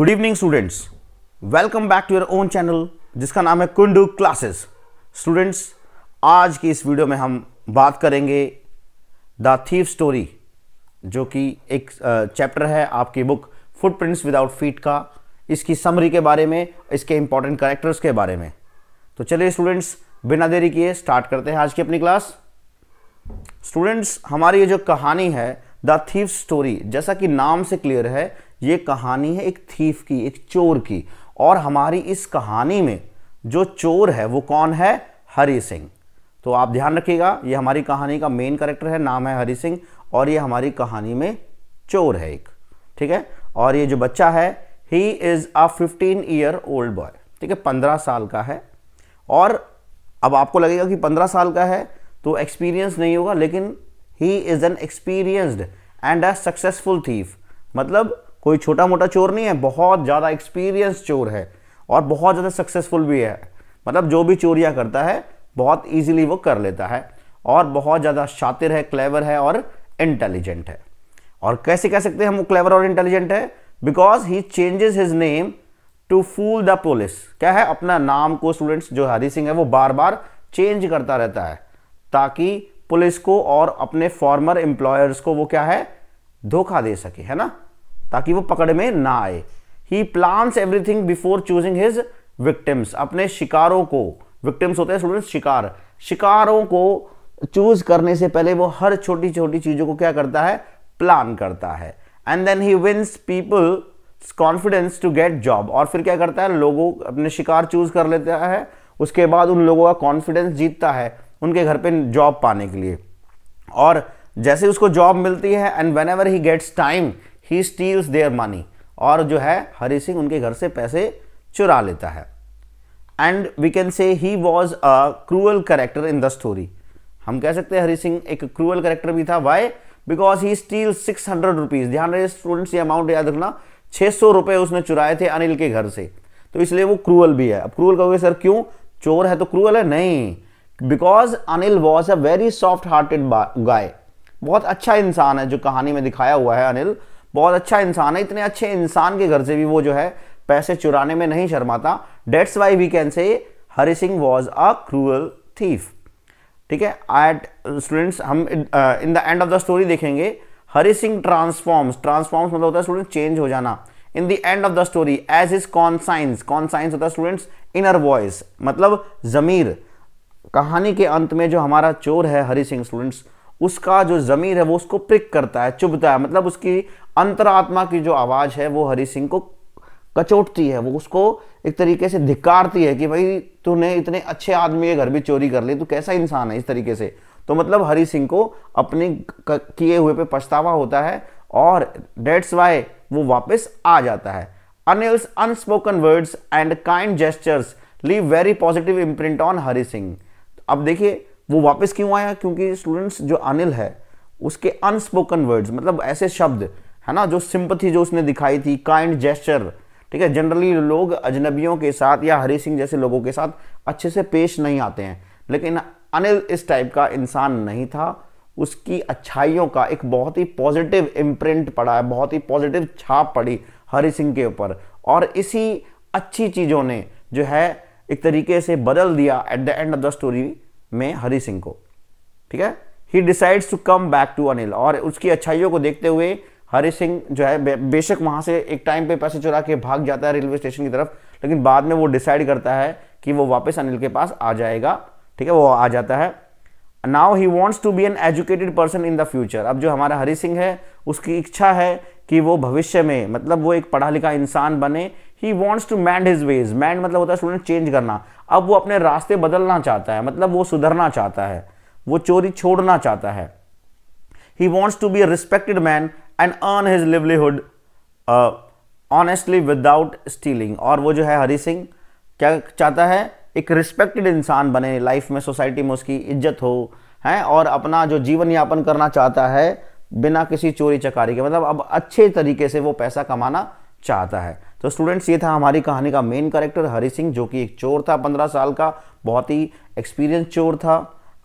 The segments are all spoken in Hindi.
good evening students welcome back to your own channel जिसका नाम है कुंडू क्लासेस स्टूडेंट्स आज की इस वीडियो में हम बात करेंगे द थीव स्टोरी जो कि एक चैप्टर है आपकी बुक फुटप्रिंट्स विदाउट फीट का इसकी समरी के बारे में इसके इंपॉर्टेंट करेक्टर्स के बारे में तो चलिए स्टूडेंट्स बिना देरी किए स्टार्ट करते हैं आज की अपनी क्लास स्टूडेंट्स हमारी ये जो कहानी है द थीव स्टोरी जैसा कि नाम से क्लियर है ये कहानी है एक थीफ की एक चोर की और हमारी इस कहानी में जो चोर है वो कौन है हरी सिंह तो आप ध्यान रखिएगा ये हमारी कहानी का मेन करेक्टर है नाम है हरी सिंह और ये हमारी कहानी में चोर है एक ठीक है और ये जो बच्चा है he is a fifteen year old boy ठीक है पंद्रह साल का है और अब आपको लगेगा कि पंद्रह साल का है तो एक्सपीरियंस नहीं होगा लेकिन he is an experienced and a successful thief मतलब कोई छोटा मोटा चोर नहीं है बहुत ज़्यादा एक्सपीरियंस चोर है और बहुत ज़्यादा सक्सेसफुल भी है मतलब जो भी चोरियाँ करता है बहुत ईजिली वो कर लेता है और बहुत ज़्यादा शातिर है क्लेवर है और इंटेलिजेंट है और कैसे कह सकते हैं हम वो क्लेवर और इंटेलिजेंट है because he changes his name to fool the police क्या है अपना नाम को स्टूडेंट्स जो हरी सिंह है वो बार बार चेंज करता रहता है ताकि पुलिस को और अपने फॉर्मर एम्प्लॉयर्स को वो क्या है धोखा दे सके है ना ताकि वो पकड़ में ना आए he plans everything before choosing his victims अपने शिकारों को विक्टिम्स होते हैं स्टूडेंट शिकार शिकारों को चूज करने से पहले वो हर छोटी छोटी चीज़ों को क्या करता है प्लान करता है and then he wins people confidence to get job और फिर क्या करता है लोगों अपने शिकार चूज कर लेता है उसके बाद उन लोगों का कॉन्फिडेंस जीतता है उनके घर पे जॉब पाने के लिए और जैसे उसको जॉब मिलती है and whenever he gets time he steals their money और जो है हरी सिंह उनके घर से पैसे चुरा लेता है and we can say he was a cruel character in the story हम कह सकते हैं हरी सिंह एक क्रूअल करेक्टर भी था why because he steal six hundred rupees ध्यान रहे स्टूडेंट्स ये अमाउंट याद रखना छः सौ रुपये उसने चुराए थे अनिल के घर से तो इसलिए वो क्रूअल भी है अब क्रूअल कहोगे सर क्यों चोर है तो क्रूअल है नहीं because Anil was a very soft hearted guy बहुत अच्छा इंसान है जो कहानी में दिखाया हुआ है अनिल बहुत अच्छा इंसान है इतने अच्छे इंसान के घर से भी वो जो है पैसे चुराने में नहीं शर्माता that's why we can say Hari Singh was a cruel thief ठीक है एट स्टूडेंट्स uh, हम in the end of the story देखेंगे हरी सिंह ट्रांसफॉर्म्स ट्रांसफॉर्म्स मतलब होता है स्टूडेंट चेंज हो जाना in the end of the story as his conscience conscience होता है स्टूडेंट्स इनर वॉइस मतलब जमीर कहानी के अंत में जो हमारा चोर है हरी सिंह स्टूडेंट्स उसका जो ज़मीर है वो उसको प्रिक करता है चुभता है मतलब उसकी अंतरात्मा की जो आवाज़ है वो हरि सिंह को कचोटती है वो उसको एक तरीके से धिकारती है कि भाई तूने इतने अच्छे आदमी के घर भी चोरी कर ली तू कैसा इंसान है इस तरीके से तो मतलब हरि सिंह को अपने किए हुए पे पछतावा होता है और डेट्स वाई वो वापस आ जाता है Anil's unspoken words and kind gestures leave very positive imprint on Hari Singh अब देखिए वो वापस क्यों आया क्योंकि स्टूडेंट्स जो अनिल है उसके अनस्पोकन वर्ड्स मतलब ऐसे शब्द है ना जो सिंपथी जो उसने दिखाई थी काइंड जेस्चर ठीक है जनरली लोग अजनबियों के साथ या हरी सिंह जैसे लोगों के साथ अच्छे से पेश नहीं आते हैं लेकिन अनिल इस टाइप का इंसान नहीं था उसकी अच्छाइयों का एक बहुत ही पॉजिटिव इम्प्रिंट पड़ा है बहुत ही पॉजिटिव छाप पड़ी हरी सिंह के ऊपर और इसी अच्छी चीज़ों ने जो है एक तरीके से बदल दिया at the end of the story में हरी सिंह को ठीक है he decides to come back to Anil और उसकी अच्छाइयों को देखते हुए हरी सिंह जो है बेशक वहाँ से एक टाइम पे पैसे चुरा के भाग जाता है रेलवे स्टेशन की तरफ लेकिन बाद में वो डिसाइड करता है कि वो वापस अनिल के पास आ जाएगा ठीक है वो आ जाता है now he wants to be an educated person in the future अब जो हमारा हरी सिंह है उसकी इच्छा है कि वो भविष्य में मतलब वो एक पढ़ा लिखा इंसान बने he wants to mend his ways mend मतलब होता है स्टूडेंट चेंज करना अब वो अपने रास्ते बदलना चाहता है मतलब वो सुधरना चाहता है वो चोरी छोड़ना चाहता है he wants to be a respected man and earn his livelihood honestly without stealing और वो जो है हरी सिंह क्या चाहता है एक रिस्पेक्टेड इंसान बने लाइफ में सोसाइटी में उसकी इज्जत हो है और अपना जो जीवन यापन करना चाहता है बिना किसी चोरी चकारी के मतलब अब अच्छे तरीके से वो पैसा कमाना चाहता है तो स्टूडेंट्स ये था हमारी कहानी का मेन करेक्टर हरी सिंह जो कि एक चोर था पंद्रह साल का बहुत ही एक्सपीरियंस चोर था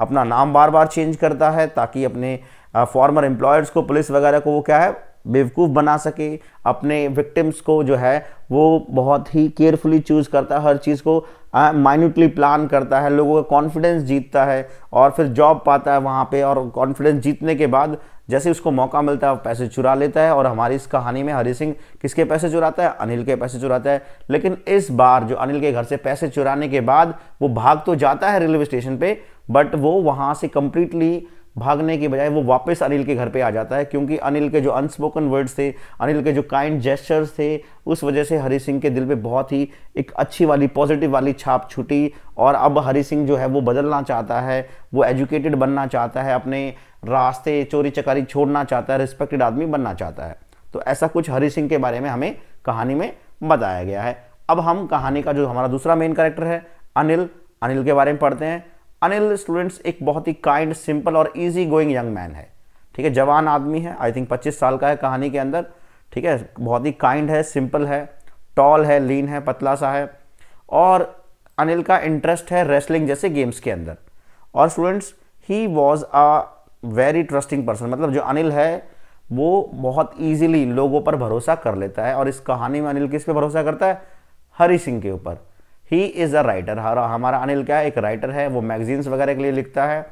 अपना नाम बार बार चेंज करता है ताकि अपने फॉर्मर एम्प्लॉयर्स को पुलिस वगैरह को वो क्या है बेवकूफ़ बना सके अपने विक्टिम्स को जो है वो बहुत ही केयरफुली चूज़ करता है हर चीज़ को माइन्यूटली प्लान करता है लोगों का कॉन्फिडेंस जीतता है और फिर जॉब पाता है वहाँ पे और कॉन्फिडेंस जीतने के बाद जैसे उसको मौका मिलता है पैसे चुरा लेता है और हमारी इस कहानी में हरी सिंह किसके पैसे चुराता है अनिल के पैसे चुराता है लेकिन इस बार जो अनिल के घर से पैसे चुराने के बाद वो भाग तो जाता है रेलवे स्टेशन पर बट वो वहाँ से कम्प्लीटली भागने के बजाय वो वापस अनिल के घर पे आ जाता है क्योंकि अनिल के जो अनस्पोकन वर्ड्स थे अनिल के जो काइंड जेस्चर्स थे उस वजह से हरी सिंह के दिल पे बहुत ही एक अच्छी वाली पॉजिटिव वाली छाप छुटी और अब हरी सिंह जो है वो बदलना चाहता है वो एजुकेटेड बनना चाहता है अपने रास्ते चोरी चकारी छोड़ना चाहता है रिस्पेक्टेड आदमी बनना चाहता है तो ऐसा कुछ हरी सिंह के बारे में हमें कहानी में बताया गया है अब हम कहानी का जो हमारा दूसरा मेन करेक्टर है अनिल अनिल के बारे में पढ़ते हैं अनिल स्टूडेंट्स एक बहुत ही काइंड सिंपल और ईजी गोइंग यंग मैन है ठीक है जवान आदमी है आई थिंक 25 साल का है कहानी के अंदर ठीक है बहुत ही काइंड है सिंपल है टॉल है लीन है पतला सा है और अनिल का इंटरेस्ट है रेसलिंग जैसे गेम्स के अंदर और students he was a very trusting person मतलब जो अनिल है वो बहुत ईजिली लोगों पर भरोसा कर लेता है और इस कहानी में अनिल किस पे भरोसा करता है हरी सिंह के ऊपर ही इज़ अ राइटर हमारा अनिल क्या है एक राइटर है वो मैगजीन्स वगैरह के लिए लिखता है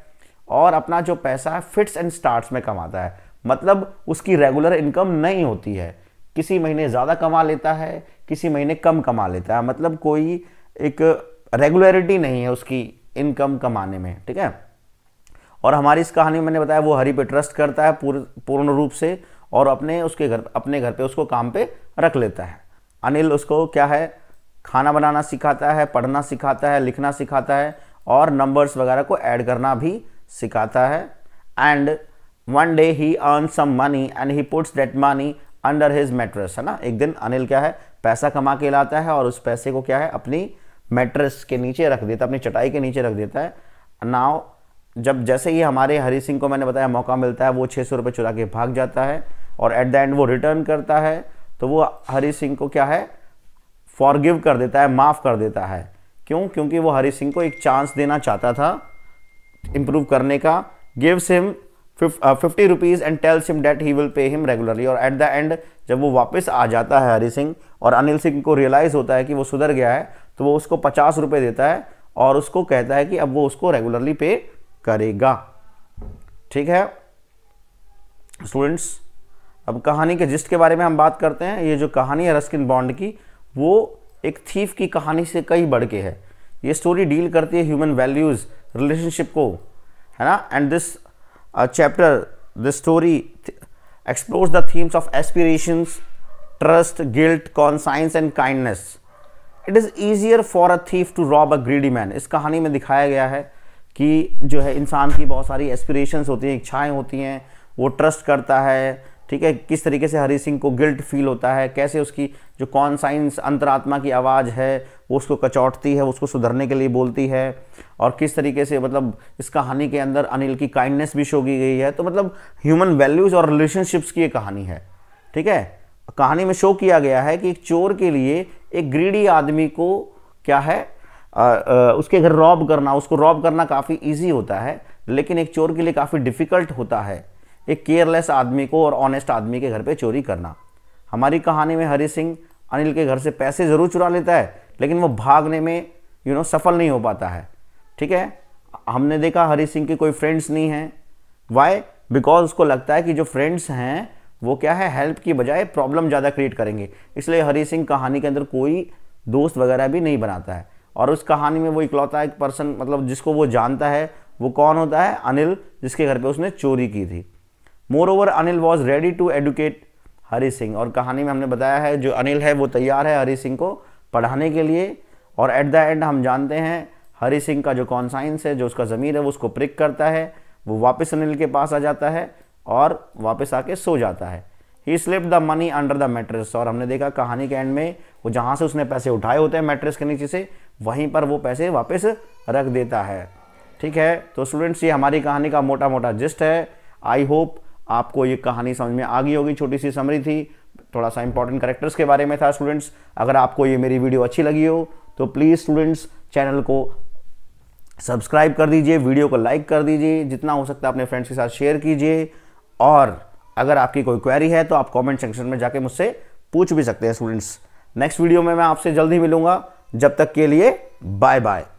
और अपना जो पैसा है फिट्स एंड स्टार्ट्स में कमाता है मतलब उसकी रेगुलर इनकम नहीं होती है किसी महीने ज़्यादा कमा लेता है किसी महीने कम कमा लेता है मतलब कोई एक रेगुलरिटी नहीं है उसकी इनकम कमाने में ठीक है और हमारी इस कहानी में मैंने बताया वो हरी पे ट्रस्ट करता है पूर, पूर्ण रूप से और अपने उसके घर अपने घर पे उसको काम पे रख लेता है अनिल उसको क्या है खाना बनाना सिखाता है पढ़ना सिखाता है लिखना सिखाता है और नंबर्स वगैरह को ऐड करना भी सिखाता है and one day he earn some money and he puts that money under his mattress है ना एक दिन अनिल क्या है पैसा कमा के लाता है और उस पैसे को क्या है अपनी मेट्रेस के नीचे रख देता है अपनी चटाई के नीचे रख देता है नाव जब जैसे ही हमारे हरी सिंह को मैंने बताया मौका मिलता है वो छः सौ रुपये चुरा के भाग जाता है और एट द एंड वो रिटर्न करता है तो वो हरी सिंह को क्या है फॉरगिव कर देता है माफ़ कर देता है क्यों क्योंकि वो हरि सिंह को एक चांस देना चाहता था इम्प्रूव करने का gives him fifty rupees and tells him that he will pay him regularly और एट द एंड जब वो वापस आ जाता है हरी सिंह और अनिल सिंह को रियलाइज़ होता है कि वो सुधर गया है तो वो उसको पचास रुपये देता है और उसको कहता है कि अब वो उसको रेगुलरली पे करेगा ठीक है स्टूडेंट्स अब कहानी के जिस्ट के बारे में हम बात करते हैं ये जो कहानी है रस्किन बॉन्ड की वो एक थीफ की कहानी से कई बढ़ के है ये स्टोरी डील करती है ह्यूमन वैल्यूज़ रिलेशनशिप को है ना and this chapter this story explores the themes of aspirations trust guilt conscience and kindness it is easier for a thief to rob a greedy man इस कहानी में दिखाया गया है कि जो है इंसान की बहुत सारी एस्पिरेशंस होती हैं इच्छाएं होती हैं वो ट्रस्ट करता है ठीक है किस तरीके से हरी सिंह को गिल्ट फील होता है कैसे उसकी जो कॉन्साइंस अंतरात्मा की आवाज़ है वो उसको कचौटती है उसको सुधरने के लिए बोलती है और किस तरीके से मतलब इस कहानी के अंदर अनिल की काइंडनेस भी शो की गई है तो मतलब ह्यूमन वैल्यूज़ और रिलेशनशिप्स की ये कहानी है ठीक है कहानी में शो किया गया है कि एक चोर के लिए एक ग्रीडी आदमी को क्या है आ, आ, उसके घर रॉब करना उसको रॉब करना काफ़ी ईजी होता है लेकिन एक चोर के लिए काफ़ी डिफ़िकल्ट होता है एक केयरलेस आदमी को और ऑनेस्ट आदमी के घर पे चोरी करना हमारी कहानी में हरी सिंह अनिल के घर से पैसे ज़रूर चुरा लेता है लेकिन वो भागने में यू you नो know, सफल नहीं हो पाता है ठीक है हमने देखा हरी सिंह के कोई फ्रेंड्स नहीं हैं वाई बिकॉज उसको लगता है कि जो फ्रेंड्स हैं वो क्या है हेल्प की बजाय प्रॉब्लम ज़्यादा क्रिएट करेंगे इसलिए हरी सिंह कहानी के अंदर कोई दोस्त वगैरह भी नहीं बनाता है और उस कहानी में वो इकलौता एक पर्सन मतलब जिसको वो जानता है वो कौन होता है अनिल जिसके घर पे उसने चोरी की थी moreover Anil was ready to educate Hari Singh और कहानी में हमने बताया है जो अनिल है वो तैयार है हरी सिंह को पढ़ाने के लिए और एट द एंड हम जानते हैं हरी सिंह का जो कॉन्साइंस है जो उसका ज़मीर है वो उसको प्रिक करता है वो वापस अनिल के पास आ जाता है और वापस आके सो जाता है he slip the money under the mattress और हमने देखा कहानी के एंड में वो जहाँ से उसने पैसे उठाए होते हैं मेट्रेस के नीचे से वहीं पर वो पैसे वापस रख देता है ठीक है तो स्टूडेंट्स ये हमारी कहानी का मोटा मोटा जिस्ट है आई होप आपको ये कहानी समझ में आ गई होगी छोटी सी समरी थी थोड़ा सा इंपॉर्टेंट करेक्टर्स के बारे में था स्टूडेंट्स अगर आपको ये मेरी वीडियो अच्छी लगी हो तो प्लीज़ स्टूडेंट्स चैनल को सब्सक्राइब कर दीजिए वीडियो को लाइक कर दीजिए जितना हो सकता है अपने फ्रेंड्स के साथ शेयर कीजिए और अगर आपकी कोई क्वेरी है तो आप कमेंट सेक्शन में जाके मुझसे पूछ भी सकते हैं स्टूडेंट्स नेक्स्ट वीडियो में मैं आपसे जल्दी मिलूंगा जब तक के लिए बाय बाय